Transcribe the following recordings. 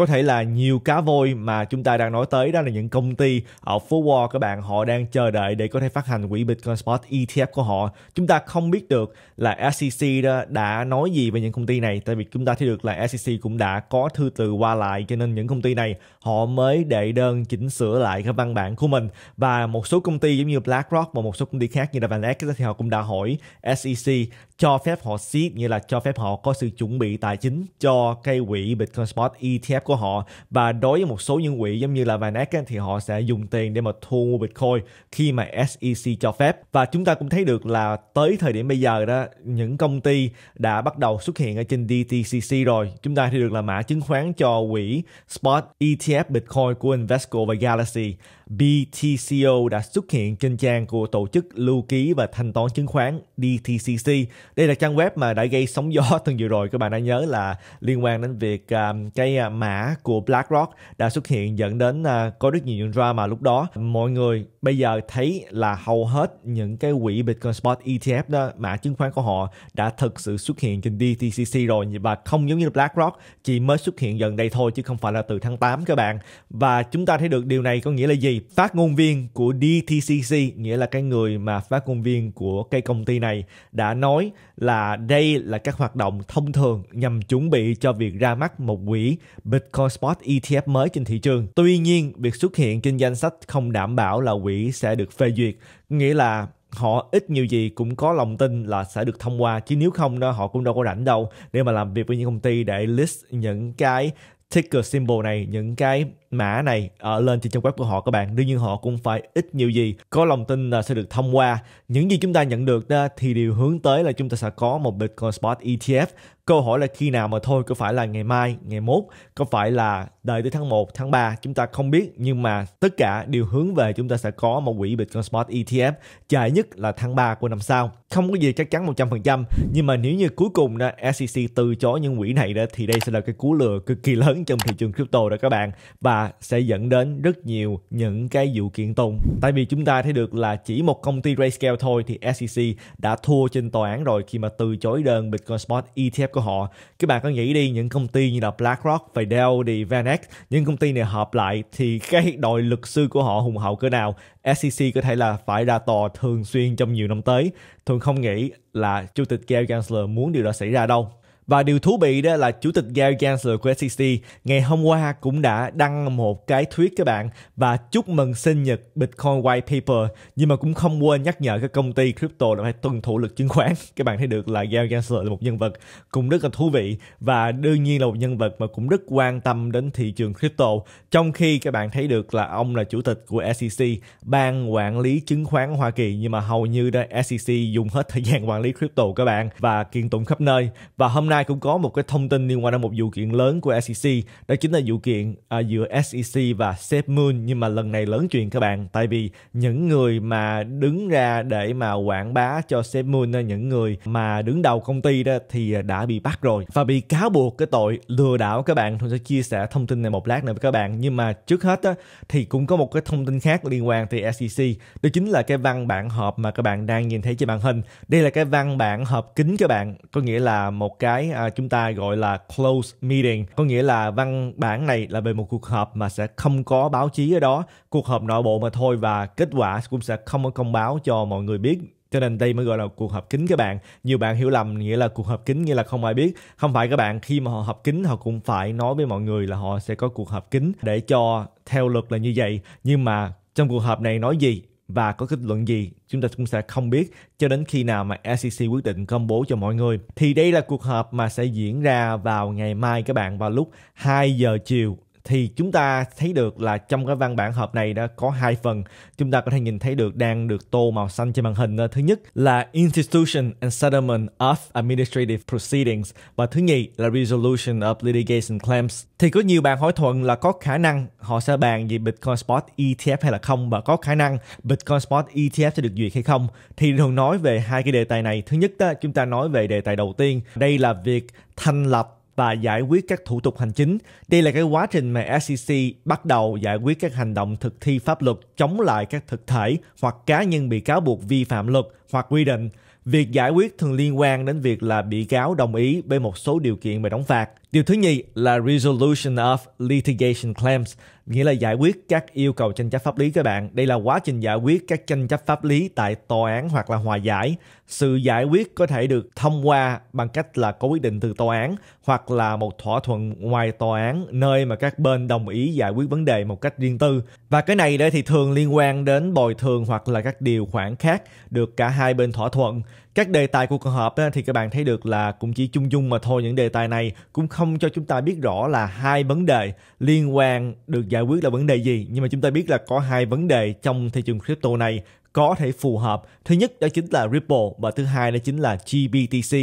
có thể là nhiều cá voi mà chúng ta đang nói tới đó là những công ty ở phố Wall các bạn họ đang chờ đợi để có thể phát hành quỹ Bitcoin Spot ETF của họ chúng ta không biết được là SEC đó đã nói gì về những công ty này tại vì chúng ta thấy được là SEC cũng đã có thư từ qua lại cho nên những công ty này họ mới đệ đơn chỉnh sửa lại các văn bản của mình và một số công ty giống như BlackRock và một số công ty khác như là Van thì họ cũng đã hỏi SEC cho phép họ seed như là cho phép họ có sự chuẩn bị tài chính cho cây quỹ Bitcoin Spot ETF của của họ và đối với một số những quỹ giống như là Vanac thì họ sẽ dùng tiền để mà thu mua Bitcoin khi mà SEC cho phép và chúng ta cũng thấy được là tới thời điểm bây giờ đó những công ty đã bắt đầu xuất hiện ở trên DTCC rồi chúng ta thì được là mã chứng khoán cho quỹ Spot ETF Bitcoin của Invesco và Galaxy BTCO đã xuất hiện trên trang của tổ chức lưu ký và thanh toán chứng khoán DTCC. Đây là trang web mà đã gây sóng gió tuần vừa rồi các bạn đã nhớ là liên quan đến việc um, cái à, mã của BlackRock đã xuất hiện dẫn đến uh, có rất nhiều những drama lúc đó. Mọi người bây giờ thấy là hầu hết những cái quỹ Bitcoin Spot ETF đó, mã chứng khoán của họ đã thực sự xuất hiện trên DTCC rồi và không giống như BlackRock chỉ mới xuất hiện gần đây thôi chứ không phải là từ tháng 8 các bạn. Và chúng ta thấy được điều này có nghĩa là gì? Phát ngôn viên của DTCC nghĩa là cái người mà phát ngôn viên của cái công ty này đã nói là đây là các hoạt động thông thường nhằm chuẩn bị cho việc ra mắt một quỹ Bitcoin Spot ETF mới trên thị trường. Tuy nhiên, việc xuất hiện trên danh sách không đảm bảo là quỹ sẽ được phê duyệt, nghĩa là họ ít nhiều gì cũng có lòng tin là sẽ được thông qua chứ nếu không đó họ cũng đâu có rảnh đâu để mà làm việc với những công ty để list những cái ticker symbol này những cái mã này ở lên trên trang web của họ các bạn đương nhiên họ cũng phải ít nhiều gì có lòng tin là sẽ được thông qua những gì chúng ta nhận được đó ờ, thì điều hướng tới là chúng ta sẽ có một Bitcoin Spot ETF câu hỏi là khi nào mà thôi có phải là ngày mai ngày mốt có phải là đợi tới tháng 1 tháng 3 chúng ta không biết nhưng mà tất cả đều hướng về chúng ta sẽ có một quỹ Bitcoin Spot ETF dài nhất là tháng 3 của năm sau không có gì chắc chắn 100% nhưng mà nếu như cuối cùng đó SEC từ chối những quỹ này đó thì đây sẽ là cái cú lừa cực kỳ lớn trong thị trường crypto đó các bạn và sẽ dẫn đến rất nhiều những cái vụ kiện tụng. Tại vì chúng ta thấy được là chỉ một công ty Grayscale thôi thì SEC đã thua trên tòa án rồi khi mà từ chối đơn Bitcoin Spot ETF của họ. Các bạn có nghĩ đi những công ty như là BlackRock, Fidelity, thì những công ty này hợp lại thì cái đội luật sư của họ hùng hậu cỡ nào SEC có thể là phải ra tòa thường xuyên trong nhiều năm tới. Thường không nghĩ là Chủ tịch Gary Gensler muốn điều đó xảy ra đâu. Và điều thú vị đó là chủ tịch Gary Gensler của SEC ngày hôm qua cũng đã đăng một cái thuyết các bạn và chúc mừng sinh nhật Bitcoin White Paper nhưng mà cũng không quên nhắc nhở các công ty crypto là phải tuân thủ luật chứng khoán. Các bạn thấy được là Gary Gensler là một nhân vật cũng rất là thú vị và đương nhiên là một nhân vật mà cũng rất quan tâm đến thị trường crypto trong khi các bạn thấy được là ông là chủ tịch của SEC ban quản lý chứng khoán Hoa Kỳ nhưng mà hầu như đó SEC dùng hết thời gian quản lý crypto các bạn và kiện tụng khắp nơi và hôm nay nay cũng có một cái thông tin liên quan đến một vụ kiện lớn của SEC, đó chính là vụ kiện à, giữa SEC và Safe Moon nhưng mà lần này lớn chuyện các bạn, tại vì những người mà đứng ra để mà quảng bá cho Safe Moon những người mà đứng đầu công ty đó thì đã bị bắt rồi và bị cáo buộc cái tội lừa đảo các bạn. Tôi sẽ chia sẻ thông tin này một lát nữa với các bạn, nhưng mà trước hết á, thì cũng có một cái thông tin khác liên quan thì SEC, đó chính là cái văn bản họp mà các bạn đang nhìn thấy trên màn hình. Đây là cái văn bản họp kín các bạn, có nghĩa là một cái à, chúng ta gọi là close meeting có nghĩa là văn bản này là về một cuộc họp mà sẽ không có báo chí ở đó cuộc họp nội bộ mà thôi và kết quả cũng sẽ không có công báo cho mọi người biết cho nên đây mới gọi là cuộc họp kín các bạn nhiều bạn hiểu lầm nghĩa là cuộc họp kín nghĩa là không ai biết không phải các bạn khi mà họ họp kín họ cũng phải nói với mọi người là họ sẽ có cuộc họp kín để cho theo luật là như vậy nhưng mà trong cuộc họp này nói gì và có kết luận gì chúng ta cũng sẽ không biết cho đến khi nào mà SEC quyết định công bố cho mọi người. Thì đây là cuộc họp mà sẽ diễn ra vào ngày mai các bạn vào lúc 2 giờ chiều thì chúng ta thấy được là trong cái văn bản hợp này đã có hai phần chúng ta có thể nhìn thấy được đang được tô màu xanh trên màn hình ờ, thứ nhất là institution and settlement of administrative proceedings và thứ nhì là resolution of litigation claims thì có nhiều bạn hỏi thuận là có khả năng họ sẽ bàn về Bitcoin Spot ETF hay là không và có khả năng Bitcoin Spot ETF sẽ được duyệt hay không thì thường nói về hai cái đề tài này thứ nhất đó, chúng ta nói về đề tài đầu tiên đây là việc thành lập và giải quyết các thủ tục hành chính. Đây là cái quá trình mà SEC bắt đầu giải quyết các hành động thực thi pháp luật chống lại các thực thể hoặc cá nhân bị cáo buộc vi phạm luật hoặc quy định. Việc giải quyết thường liên quan đến việc là bị cáo đồng ý với một số điều kiện về đóng phạt Điều thứ nhì là Resolution of Litigation Claims, nghĩa là giải quyết các yêu cầu tranh chấp pháp lý các bạn. Đây là quá trình giải quyết các tranh chấp pháp lý tại tòa án hoặc là hòa giải. Sự giải quyết có thể được thông qua bằng cách là có quyết định từ tòa án hoặc là một thỏa thuận ngoài tòa án nơi mà các bên đồng ý giải quyết vấn đề một cách riêng tư. Và cái này đây thì thường liên quan đến bồi thường hoặc là các điều khoản khác được cả hai bên thỏa thuận các đề tài của cuộc họp thì các bạn thấy được là cũng chỉ chung chung mà thôi những đề tài này cũng không cho chúng ta biết rõ là hai vấn đề liên quan được giải quyết là vấn đề gì nhưng mà chúng ta biết là có hai vấn đề trong thị trường crypto này có thể phù hợp thứ nhất đó chính là ripple và thứ hai đó chính là gbtc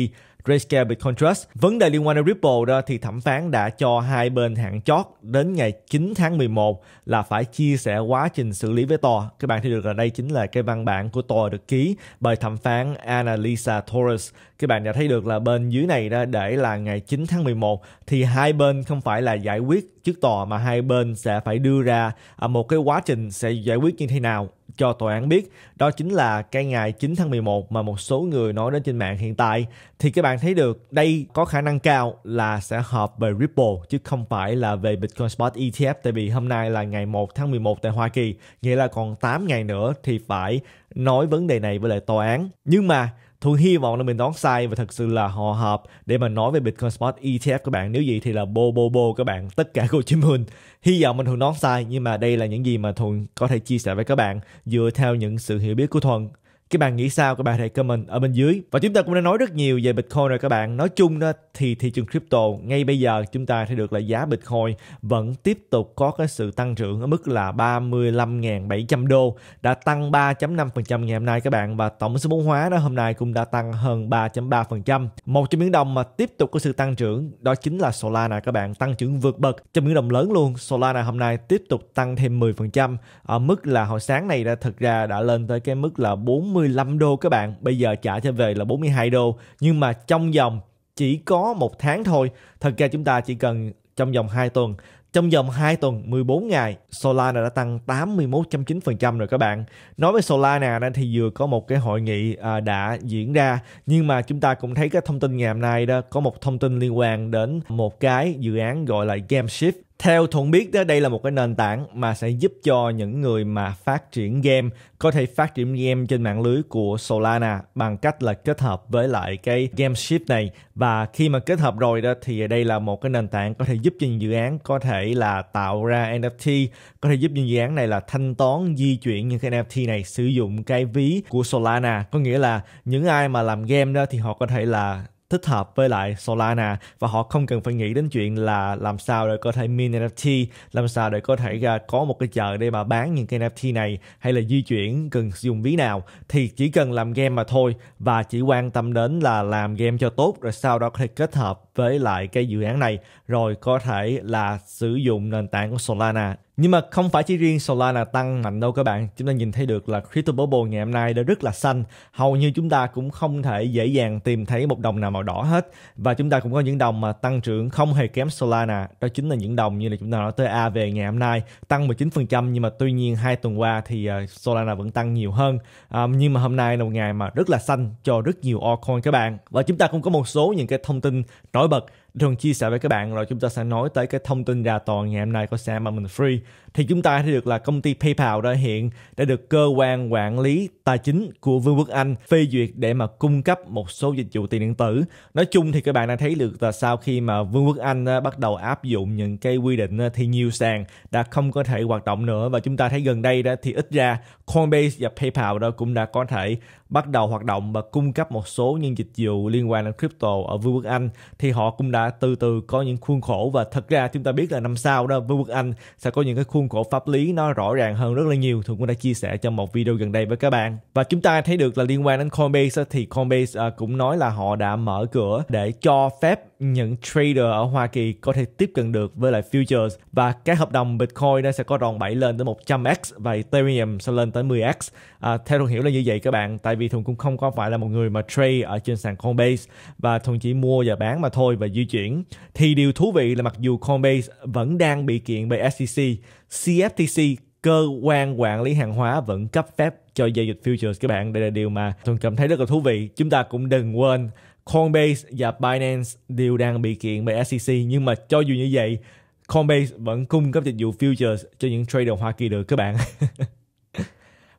Grayscale Bitcoin Trust. Vấn đề liên quan đến Ripple đó thì thẩm phán đã cho hai bên hạn chót đến ngày 9 tháng 11 là phải chia sẻ quá trình xử lý với tòa. Các bạn thấy được là đây chính là cái văn bản của tòa được ký bởi thẩm phán Annalisa Torres. Các bạn đã thấy được là bên dưới này đó để là ngày 9 tháng 11 thì hai bên không phải là giải quyết trước tòa mà hai bên sẽ phải đưa ra à, một cái quá trình sẽ giải quyết như thế nào cho tòa án biết đó chính là cái ngày 9 tháng 11 mà một số người nói đến trên mạng hiện tại thì các bạn thấy được đây có khả năng cao là sẽ họp về Ripple chứ không phải là về Bitcoin Spot ETF tại vì hôm nay là ngày 1 tháng 11 tại Hoa Kỳ nghĩa là còn 8 ngày nữa thì phải nói vấn đề này với lại tòa án nhưng mà Thuận hy vọng là mình đoán sai và thật sự là hòa hợp để mà nói về Bitcoin Spot ETF các bạn. Nếu gì thì là bô bô bô các bạn, tất cả của Jim Huỳnh. Hy vọng mình Thuận đoán sai nhưng mà đây là những gì mà Thuận có thể chia sẻ với các bạn dựa theo những sự hiểu biết của Thuận các bạn nghĩ sao các bạn hãy comment ở bên dưới và chúng ta cũng đã nói rất nhiều về bitcoin rồi các bạn nói chung đó thì thị trường crypto ngay bây giờ chúng ta thấy được là giá bitcoin vẫn tiếp tục có cái sự tăng trưởng ở mức là 35.700 đô đã tăng 3.5% ngày hôm nay các bạn và tổng số vốn hóa đó hôm nay cũng đã tăng hơn 3.3% một trong những đồng mà tiếp tục có sự tăng trưởng đó chính là Solana các bạn tăng trưởng vượt bậc trong những đồng lớn luôn Solana hôm nay tiếp tục tăng thêm 10% ở mức là hồi sáng này đã thực ra đã lên tới cái mức là 40 45 đô các bạn bây giờ trả thêm về là 42 đô nhưng mà trong vòng chỉ có một tháng thôi thật ra chúng ta chỉ cần trong vòng 2 tuần trong vòng 2 tuần 14 ngày, Solana đã tăng 81.9% rồi các bạn. Nói với Solana thì vừa có một cái hội nghị à, đã diễn ra nhưng mà chúng ta cũng thấy cái thông tin ngày hôm nay đó có một thông tin liên quan đến một cái dự án gọi là GameShift theo Thuận biết đây là một cái nền tảng mà sẽ giúp cho những người mà phát triển game có thể phát triển game trên mạng lưới của Solana bằng cách là kết hợp với lại cái game ship này và khi mà kết hợp rồi đó thì đây là một cái nền tảng có thể giúp cho những dự án có thể là tạo ra NFT có thể giúp những dự án này là thanh toán di chuyển những cái NFT này sử dụng cái ví của Solana có nghĩa là những ai mà làm game đó thì họ có thể là thích hợp với lại Solana và họ không cần phải nghĩ đến chuyện là làm sao để có thể min NFT, làm sao để có thể ra à, có một cái chợ để mà bán những cái NFT này hay là di chuyển cần dùng ví nào thì chỉ cần làm game mà thôi và chỉ quan tâm đến là làm game cho tốt rồi sau đó có thể kết hợp với lại cái dự án này rồi có thể là sử dụng nền tảng của Solana. Nhưng mà không phải chỉ riêng Solana tăng mạnh đâu các bạn. Chúng ta nhìn thấy được là Crypto Bubble ngày hôm nay đã rất là xanh. Hầu như chúng ta cũng không thể dễ dàng tìm thấy một đồng nào màu đỏ hết. Và chúng ta cũng có những đồng mà tăng trưởng không hề kém Solana. Đó chính là những đồng như là chúng ta nói tới AV ngày hôm nay tăng 19% nhưng mà tuy nhiên hai tuần qua thì ờ, Solana vẫn tăng nhiều hơn. À, nhưng mà hôm nay là một ngày mà rất là xanh cho rất nhiều altcoin các bạn. Và chúng ta cũng có một số những cái thông tin nổi nổi bật thường chia sẻ với các bạn rồi chúng ta sẽ nói tới cái thông tin ra toàn ngày hôm nay của Sam mà mình free thì chúng ta thấy được là công ty PayPal đã hiện đã được cơ quan quản lý tài chính của Vương quốc Anh phê duyệt để mà cung cấp một số dịch vụ tiền điện tử. Nói chung thì các bạn đã thấy được là sau khi mà Vương quốc Anh ờ, bắt đầu áp dụng những cái quy định ờ, thì nhiều sàn đã không có thể hoạt động nữa và chúng ta thấy gần đây đó thì ít ra Coinbase và PayPal đó cũng đã có thể bắt đầu hoạt động và cung cấp một số những dịch vụ liên quan đến crypto ở Vương quốc Anh thì họ cũng đã từ từ có những khuôn khổ và thật ra chúng ta biết là năm sau đó Vương quốc Anh sẽ có những cái khuôn khuôn khổ pháp lý nó rõ ràng hơn rất là nhiều thường cũng đã chia sẻ trong một video gần đây với các bạn và chúng ta thấy được là liên quan đến Coinbase thì Coinbase à, cũng nói là họ đã mở cửa để cho phép những trader ở Hoa Kỳ có thể tiếp cận được với lại futures và các hợp đồng Bitcoin nó sẽ có đòn bẩy lên tới 100x và Ethereum sẽ lên tới 10x. À, theo Thuận hiểu là như vậy các bạn, tại vì Thuận cũng không có phải là một người mà trade ở trên sàn Coinbase và Thuận chỉ mua và bán mà thôi và di chuyển. Thì điều thú vị là mặc dù Coinbase vẫn đang bị kiện bởi SEC CFTC cơ quan quản lý hàng hóa vẫn cấp phép cho giao dịch futures các bạn đây là điều mà tôi cảm thấy rất là thú vị chúng ta cũng đừng quên Coinbase và Binance đều đang bị kiện bởi SEC nhưng mà cho dù như vậy Coinbase vẫn cung cấp dịch vụ futures cho những trader Hoa Kỳ được các bạn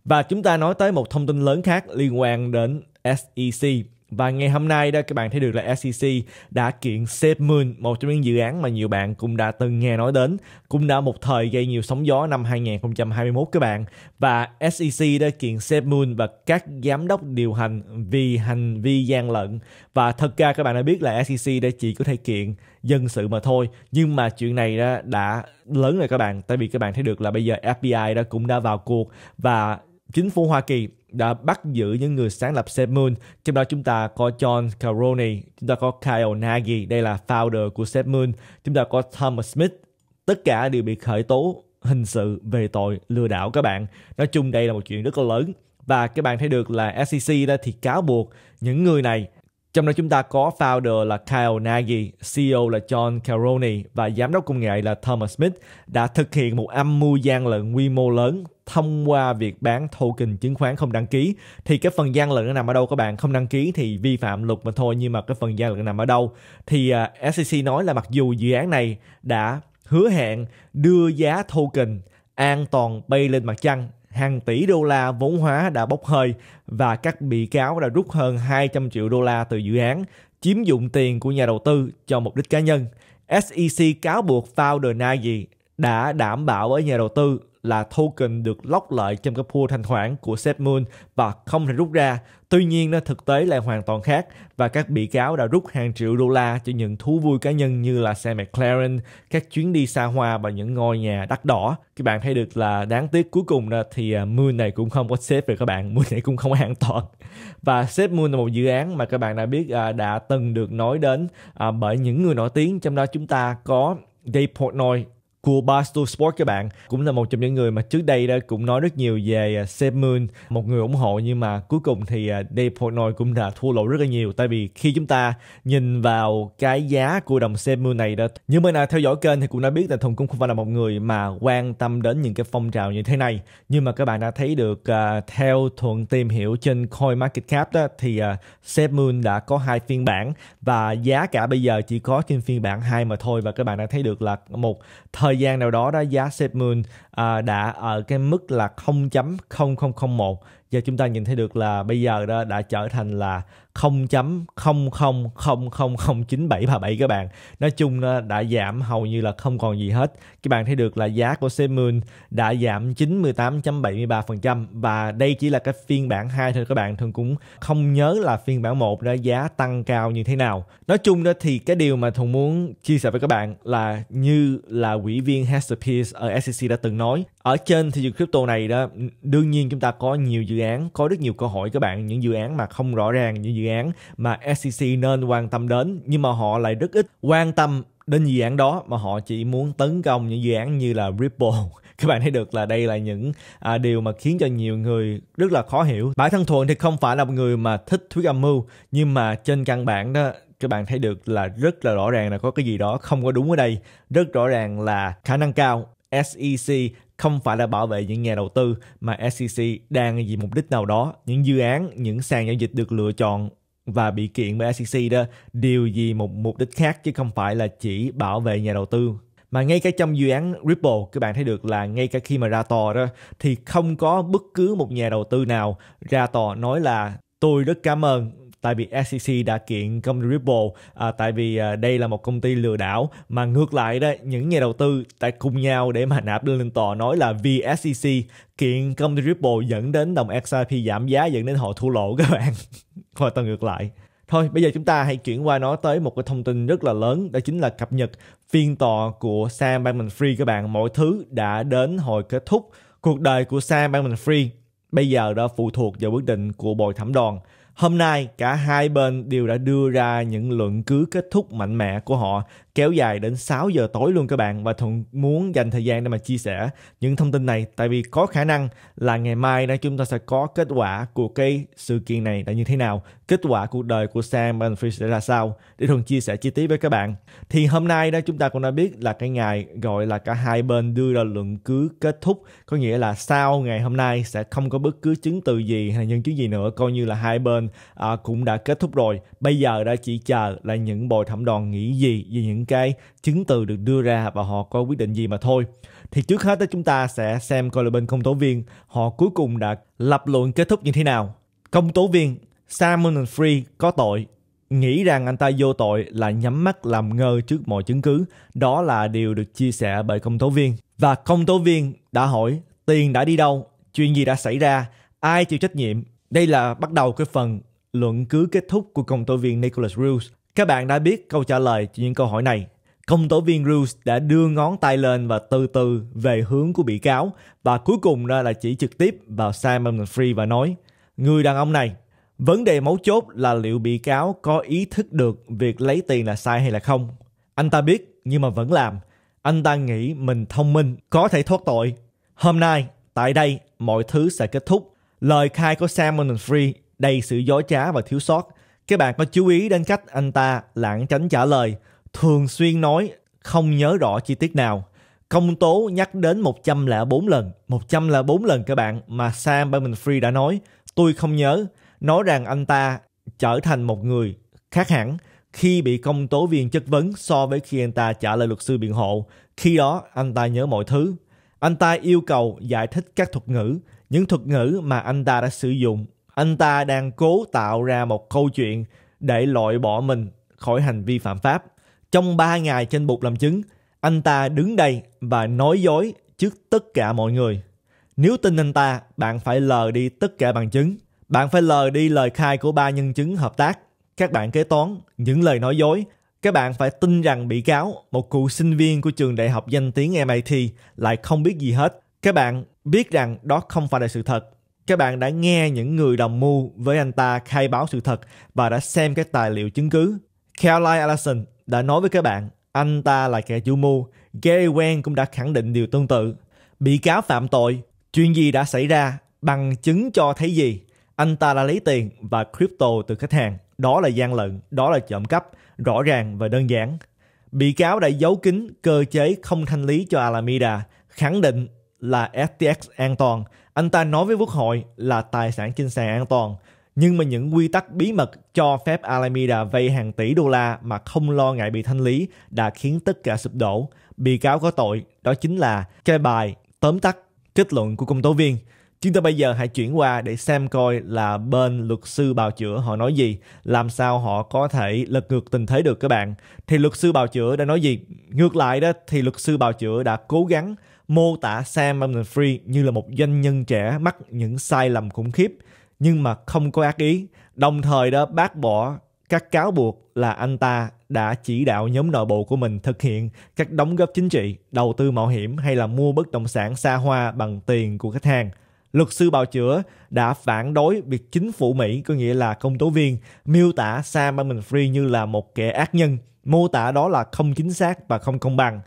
và chúng ta nói tới một thông tin lớn khác liên quan đến SEC và ngày hôm nay đó các bạn thấy được là SEC đã kiện Safe một trong những dự án mà nhiều bạn cũng đã từng nghe nói đến, cũng đã một thời gây nhiều sóng gió năm 2021 các bạn. Và SEC đã kiện Safe và các giám đốc điều hành vì hành vi gian lận. Và thật ra các bạn đã biết là SEC đã chỉ có thể kiện dân sự mà thôi nhưng mà chuyện này đã lớn rồi các bạn tại vì các bạn thấy được là bây giờ FBI đã cũng đã vào cuộc và chính phủ Hoa Kỳ đã bắt giữ những người sáng lập SafeMoon. Trong đó chúng ta có John Caroni, chúng ta có Kyle Nagy, đây là founder của SafeMoon. Chúng ta có Thomas Smith. Tất cả đều bị khởi tố hình sự về tội lừa đảo các bạn. Nói chung đây là một chuyện rất là lớn. Và các bạn thấy được là SEC đó thì cáo buộc những người này trong đó chúng ta có founder là Kyle Nagy, CEO là John Caroni và giám đốc công nghệ là Thomas Smith đã thực hiện một âm mưu gian lận quy mô lớn thông qua việc bán token chứng khoán không đăng ký thì cái phần gian lận nó nằm ở đâu các bạn không đăng ký thì vi phạm luật mà thôi nhưng mà cái phần gian lận nằm ở đâu thì uh, à, SEC nói là mặc dù dự án này đã hứa hẹn đưa giá token an toàn bay lên mặt trăng hàng tỷ đô la vốn hóa đã bốc hơi và các bị cáo đã rút hơn 200 triệu đô la từ dự án chiếm dụng tiền của nhà đầu tư cho mục đích cá nhân. SEC cáo buộc founder Nagy đã đảm bảo với nhà đầu tư là token được lóc lại trong cái pool thanh khoản của SafeMoon và không thể rút ra. Tuy nhiên nó thực tế lại hoàn toàn khác và các bị cáo đã rút hàng triệu đô la cho những thú vui cá nhân như là xe McLaren, các chuyến đi xa hoa và những ngôi nhà đắt đỏ. Các bạn thấy được là đáng tiếc cuối cùng thì à, Moon này cũng không có safe về các bạn, Moon này cũng không an toàn. Và SafeMoon là một dự án mà các bạn đã biết à, đã từng được nói đến à, bởi những người nổi tiếng trong đó chúng ta có Dave Portnoy của Barstool Sport các bạn cũng là một trong những người mà trước đây đã cũng nói rất nhiều về à, Sam Moon một người ủng hộ nhưng mà cuối cùng thì à, Dave Portnoy cũng đã thua lỗ rất là nhiều tại vì khi chúng ta nhìn vào cái giá của đồng Sam Moon này đó như mình nào theo dõi kênh thì cũng đã biết là Thùng cũng không phải là một người mà quan tâm đến những cái phong trào như thế này nhưng mà các bạn đã thấy được uh, theo thuận tìm hiểu trên CoinMarketCap đó thì uh, Sam Moon đã có hai phiên bản và giá cả bây giờ chỉ có trên phiên bản hai mà thôi và các bạn đã thấy được là một thời thời gian nào đó đó giá Safemoon uh, à, đã ở cái mức là 0.0001 và chúng ta nhìn thấy được là bây giờ đó đã trở thành là 0.000009737 các bạn. Nói chung nó đã giảm hầu như là không còn gì hết. Các bạn thấy được là giá của Semun đã giảm 98.73% và đây chỉ là cái phiên bản 2 thôi các bạn thường cũng không nhớ là phiên bản 1 đã giá tăng cao như thế nào. Nói chung đó thì cái điều mà Thùng muốn chia sẻ với các bạn là như là quỹ viên Hester Pierce ở SEC đã từng nói ở trên thị trường crypto này đó đương nhiên chúng ta có nhiều dự án có rất nhiều cơ hội các bạn những dự án mà không rõ ràng những dự án mà SEC nên quan tâm đến nhưng mà họ lại rất ít quan tâm đến dự án đó mà họ chỉ muốn tấn công những dự án như là Ripple các bạn thấy được là đây là những à, điều mà khiến cho nhiều người rất là khó hiểu bản thân thuận thì không phải là một người mà thích thuyết âm mưu nhưng mà trên căn bản đó các bạn thấy được là rất là rõ ràng là có cái gì đó không có đúng ở đây rất rõ ràng là khả năng cao SEC không phải là bảo vệ những nhà đầu tư mà SEC đang vì mục đích nào đó những dự án những sàn giao dịch được lựa chọn và bị kiện bởi SEC đó đều vì một mục đích khác chứ không phải là chỉ bảo vệ nhà đầu tư mà ngay cả trong dự án Ripple các bạn thấy được là ngay cả khi mà ra tòa đó thì không có bất cứ một nhà đầu tư nào ra tòa nói là tôi rất cảm ơn tại vì SEC đã kiện công ty Ripple à, tại vì à, đây là một công ty lừa đảo mà ngược lại đó những nhà đầu tư tại cùng nhau để mà nạp lên tòa nói là vì SEC kiện công ty Ripple dẫn đến đồng XRP giảm giá dẫn đến họ thua lỗ các bạn hoàn toàn ngược lại Thôi bây giờ chúng ta hãy chuyển qua nói tới một cái thông tin rất là lớn đó chính là cập nhật phiên tòa của Sam Bankman-Fried các bạn. Mọi thứ đã đến hồi kết thúc. Cuộc đời của Sam Bankman-Fried bây giờ đã phụ thuộc vào quyết định của bồi thẩm đoàn. Hôm nay, cả hai bên đều đã đưa ra những luận cứ kết thúc mạnh mẽ của họ kéo dài đến 6 giờ tối luôn các bạn và Thuận muốn dành thời gian để mà chia sẻ những thông tin này tại vì có khả năng là ngày mai đó chúng ta sẽ có kết quả của cái sự kiện này là như thế nào, kết quả cuộc đời của Sam Benfield sẽ ra sao để Thuận chia sẻ chi tiết với các bạn. Thì hôm nay đó chúng ta cũng đã biết là cái ngày gọi là cả hai bên đưa ra luận cứ kết thúc có nghĩa là sau ngày hôm nay sẽ không có bất cứ chứng từ gì hay nhân chứng gì nữa coi như là hai bên à, cũng đã kết thúc rồi bây giờ đã chỉ chờ là những bồi thẩm đoàn nghĩ gì về những cái chứng từ được đưa ra và họ có quyết định gì mà thôi. Thì trước hết chúng ta sẽ xem coi là bên công tố viên họ cuối cùng đã lập luận kết thúc như thế nào. Công tố viên Salmon Free có tội nghĩ rằng anh ta vô tội là nhắm mắt làm ngơ trước mọi chứng cứ. Đó là điều được chia sẻ bởi công tố viên. Và công tố viên đã hỏi tiền đã đi đâu, chuyện gì đã xảy ra, ai chịu trách nhiệm. Đây là bắt đầu cái phần luận cứ kết thúc của công tố viên Nicholas Rules. Các bạn đã biết câu trả lời cho những câu hỏi này. Công tố viên Rules đã đưa ngón tay lên và từ từ về hướng của bị cáo và cuối cùng ra là chỉ trực tiếp vào Simon Free và nói Người đàn ông này, vấn đề mấu chốt là liệu bị cáo có ý thức được việc lấy tiền là sai hay là không. Anh ta biết nhưng mà vẫn làm. Anh ta nghĩ mình thông minh, có thể thoát tội. Hôm nay, tại đây, mọi thứ sẽ kết thúc. Lời khai của Simon Free đầy sự dối trá và thiếu sót các bạn có chú ý đến cách anh ta lảng tránh trả lời, thường xuyên nói không nhớ rõ chi tiết nào. Công tố nhắc đến 104 lần, 104 lần các bạn mà Sam bankman free đã nói, tôi không nhớ, nói rằng anh ta trở thành một người khác hẳn khi bị công tố viên chất vấn so với khi anh ta trả lời luật sư biện hộ. Khi đó anh ta nhớ mọi thứ. Anh ta yêu cầu giải thích các thuật ngữ, những thuật ngữ mà anh ta đã sử dụng anh ta đang cố tạo ra một câu chuyện để loại bỏ mình khỏi hành vi phạm pháp. Trong 3 ngày trên bục làm chứng, anh ta đứng đây và nói dối trước tất cả mọi người. Nếu tin anh ta, bạn phải lờ đi tất cả bằng chứng. Bạn phải lờ đi lời khai của ba nhân chứng hợp tác, các bạn kế toán, những lời nói dối. Các bạn phải tin rằng bị cáo, một cựu sinh viên của trường đại học danh tiếng MIT lại không biết gì hết. Các bạn biết rằng đó không phải là sự thật các bạn đã nghe những người đồng mưu với anh ta khai báo sự thật và đã xem các tài liệu chứng cứ. Caroline Allison đã nói với các bạn anh ta là kẻ chủ mưu. Gary Wang cũng đã khẳng định điều tương tự. Bị cáo phạm tội, chuyện gì đã xảy ra, bằng chứng cho thấy gì. Anh ta đã lấy tiền và crypto từ khách hàng. Đó là gian lận, đó là trộm cắp, rõ ràng và đơn giản. Bị cáo đã giấu kín cơ chế không thanh lý cho Alameda, khẳng định là FTX an toàn anh ta nói với quốc hội là tài sản trên sàn an toàn, nhưng mà những quy tắc bí mật cho phép Alameda vay hàng tỷ đô la mà không lo ngại bị thanh lý đã khiến tất cả sụp đổ. Bị cáo có tội, đó chính là cái bài tóm tắt kết luận của công tố viên. Chúng ta bây giờ hãy chuyển qua để xem coi là bên luật sư bào chữa họ nói gì, làm sao họ có thể lật ngược tình thế được các bạn. Thì luật sư bào chữa đã nói gì? Ngược lại đó thì luật sư bào chữa đã cố gắng mô tả Sam bankman Free như là một doanh nhân trẻ mắc những sai lầm khủng khiếp nhưng mà không có ác ý, đồng thời đó bác bỏ các cáo buộc là anh ta đã chỉ đạo nhóm nội bộ của mình thực hiện các đóng góp chính trị, đầu tư mạo hiểm hay là mua bất động sản xa hoa bằng tiền của khách hàng. Luật sư bào chữa đã phản đối việc chính phủ Mỹ, có nghĩa là công tố viên, miêu tả Sam bankman Free như là một kẻ ác nhân. Mô tả đó là không chính xác và không công bằng.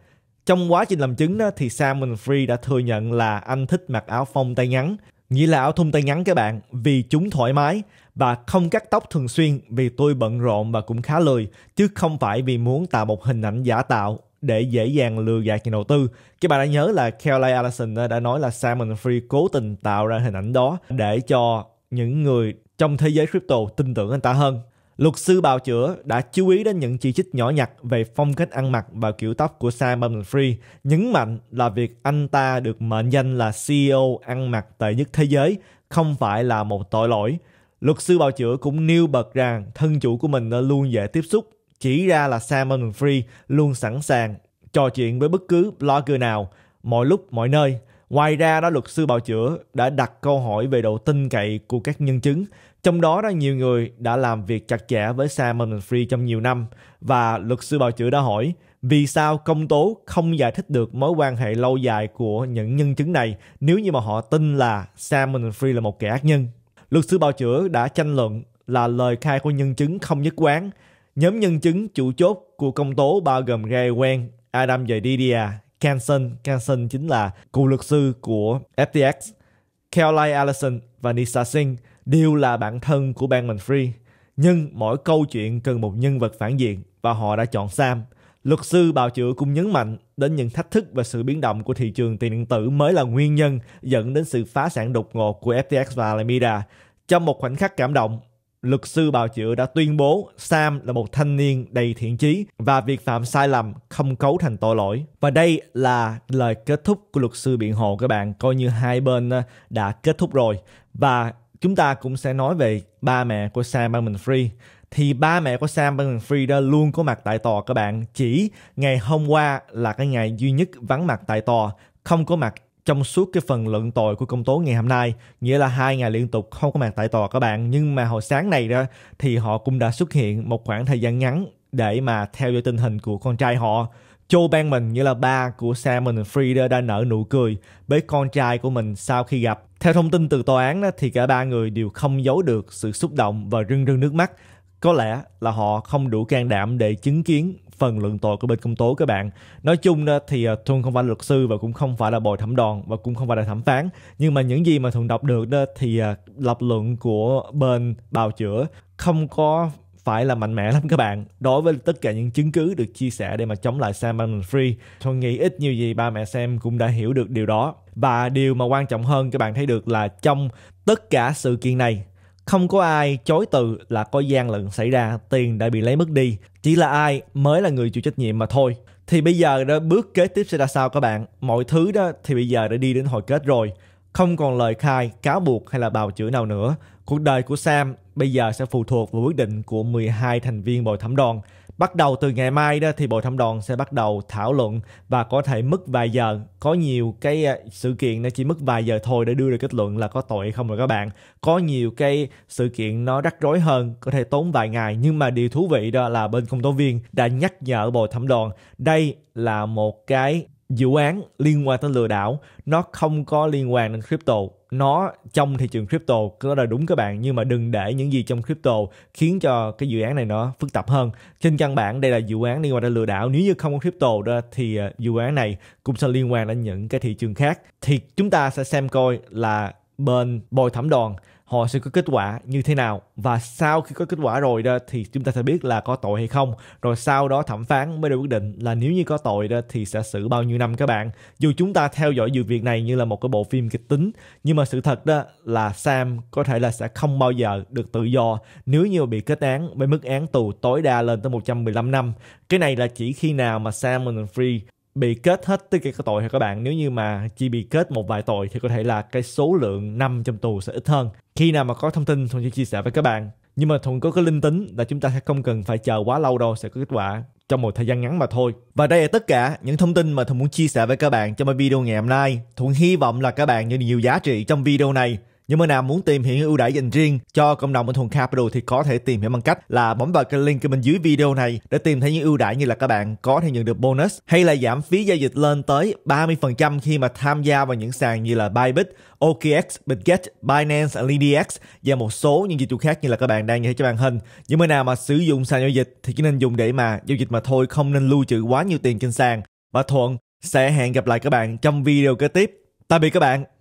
Trong quá trình làm chứng đó, thì Simon Free đã thừa nhận là anh thích mặc áo phông tay ngắn, nghĩa là áo thun tay ngắn các bạn, vì chúng thoải mái và không cắt tóc thường xuyên vì tôi bận rộn và cũng khá lười, chứ không phải vì muốn tạo một hình ảnh giả tạo để dễ dàng lừa gạt nhà đầu tư. Các bạn đã nhớ là Caroline Allison đã nói là Simon Free cố tình tạo ra hình ảnh đó để cho những người trong thế giới crypto tin tưởng anh ta hơn. Luật sư bào chữa đã chú ý đến những chỉ trích nhỏ nhặt về phong cách ăn mặc và kiểu tóc của Simon Free, nhấn mạnh là việc anh ta được mệnh danh là CEO ăn mặc tệ nhất thế giới không phải là một tội lỗi. Luật sư bào chữa cũng nêu bật rằng thân chủ của mình luôn dễ tiếp xúc, chỉ ra là Simon Free luôn sẵn sàng trò chuyện với bất cứ blogger nào, mọi lúc, mọi nơi. Ngoài ra đó luật sư bào chữa đã đặt câu hỏi về độ tin cậy của các nhân chứng trong đó ra nhiều người đã làm việc chặt chẽ với Sam Free trong nhiều năm và luật sư bào chữa đã hỏi vì sao công tố không giải thích được mối quan hệ lâu dài của những nhân chứng này nếu như mà họ tin là Sam Free là một kẻ ác nhân. Luật sư bào chữa đã tranh luận là lời khai của nhân chứng không nhất quán. Nhóm nhân chứng chủ chốt của công tố bao gồm Ray Wen, Adam Jedidia, Canson, Canson chính là cựu luật sư của FTX, Caroline Allison và Nisa Singh đều là bạn thân của Ban Free. Nhưng mỗi câu chuyện cần một nhân vật phản diện và họ đã chọn Sam. Luật sư bào chữa cũng nhấn mạnh đến những thách thức và sự biến động của thị trường tiền điện tử mới là nguyên nhân dẫn đến sự phá sản đột ngột của FTX và Alameda. Trong một khoảnh khắc cảm động, luật sư bào chữa đã tuyên bố Sam là một thanh niên đầy thiện chí và việc phạm sai lầm không cấu thành tội lỗi. Và đây là lời kết thúc của luật sư biện hộ các bạn, coi như hai bên ờ, đã kết thúc rồi. Và chúng ta cũng sẽ nói về ba mẹ của Sam Bankman Free thì ba mẹ của Sam Bankman Free đó luôn có mặt tại tòa các bạn chỉ ngày hôm qua là cái ngày duy nhất vắng mặt tại tòa không có mặt trong suốt cái phần luận tội của công tố ngày hôm nay nghĩa là hai ngày liên tục không có mặt tại tòa các bạn nhưng mà hồi sáng này đó thì họ cũng đã xuất hiện một khoảng thời gian ngắn để mà theo dõi tình hình của con trai họ Joe Bankman nghĩa là ba của Sam Simon Free đã nở nụ cười với con trai của mình sau khi gặp theo thông tin từ tòa án thì cả ba người đều không giấu được sự xúc động và rưng rưng nước mắt. Có lẽ là họ không đủ can đảm để chứng kiến phần luận tội của bên công tố các bạn. Nói chung thì à, Thuần không phải luật sư và cũng không phải là bồi thẩm đoàn và cũng không phải là thẩm phán. Nhưng mà những gì mà Thuần đọc được thì à, lập luận của bên bào chữa không có phải là mạnh mẽ lắm các bạn đối với tất cả những chứng cứ được chia sẻ để mà chống lại Sam bankman Free Tôi nghĩ ít nhiều gì ba mẹ Sam cũng đã hiểu được điều đó. Và điều mà quan trọng hơn các bạn thấy được là trong tất cả sự kiện này không có ai chối từ là có gian lận xảy ra, tiền đã bị lấy mất đi. Chỉ là ai mới là người chịu trách nhiệm mà thôi. Thì bây giờ đó bước kế tiếp sẽ ra sao các bạn? Mọi thứ đó thì bây giờ đã đi đến hồi kết rồi. Không còn lời khai, cáo buộc hay là bào chữa nào nữa. Cuộc đời của Sam bây giờ sẽ phụ thuộc vào quyết định của 12 thành viên bồi thẩm đoàn. Bắt đầu từ ngày mai đó thì bồi thẩm đoàn sẽ bắt đầu thảo luận và có thể mất vài giờ. Có nhiều cái à, sự kiện nó chỉ mất vài giờ thôi để đưa ra kết luận là có tội hay không rồi các bạn. Có nhiều cái sự kiện nó rắc rối hơn, có thể tốn vài ngày. Nhưng mà điều thú vị đó là bên công tố viên đã nhắc nhở bồi thẩm đoàn đây là một cái vụ án liên quan tới lừa đảo nó không có liên quan đến crypto nó trong thị trường crypto đó là đúng các bạn nhưng mà đừng để những gì trong crypto khiến cho cái dự án này nó phức tạp hơn trên căn bản đây là dự án liên quan đến lừa đảo nếu như không có crypto đó thì ờ, dự án này cũng sẽ liên quan đến những cái thị trường khác thì chúng ta sẽ xem coi là bên bồi thẩm đoàn họ sẽ có kết quả như thế nào và sau khi có kết quả rồi đó thì chúng ta sẽ biết là có tội hay không rồi sau đó thẩm phán mới đưa quyết định là nếu như có tội đó thì sẽ xử bao nhiêu năm các bạn dù chúng ta theo dõi dự việc này như là một cái bộ phim kịch tính nhưng mà sự thật đó là Sam có thể là sẽ không bao giờ được tự do nếu như bị kết án với mức án tù tối đa lên tới 115 năm cái này là chỉ khi nào mà Sam and Free bị kết hết tất cả các tội hay các bạn nếu như mà chỉ bị kết một vài tội thì có thể là cái số lượng năm trong tù sẽ ít hơn khi nào mà có thông tin thuận sẽ chia sẻ với các bạn nhưng mà thuận có cái linh tính là chúng ta sẽ không cần phải chờ quá lâu đâu sẽ có kết quả trong một thời gian ngắn mà thôi. Và đây là tất cả những thông tin mà Thuận muốn chia sẻ với các bạn trong video ngày hôm nay. Thuận hy vọng là các bạn nhận được nhiều giá trị trong video này. Những bạn nào muốn tìm hiểu ưu đãi dành riêng cho cộng đồng bên Thuận Capital thì có thể tìm hiểu bằng cách là bấm vào cái link bên dưới video này để tìm thấy những ưu đãi như là các bạn có thể nhận được bonus hay là giảm phí giao dịch lên tới 30% khi mà tham gia vào những sàn như là Bybit, OKX, Bitget, Binance, LDX và một số những dịch vụ khác như là các bạn đang nhìn thấy trên màn hình. Những người nào mà sử dụng sàn giao dịch thì chỉ nên dùng để mà giao dịch mà thôi, không nên lưu trữ quá nhiều tiền trên sàn. Và Thuận sẽ hẹn gặp lại các bạn trong video kế tiếp. Tạm biệt các bạn.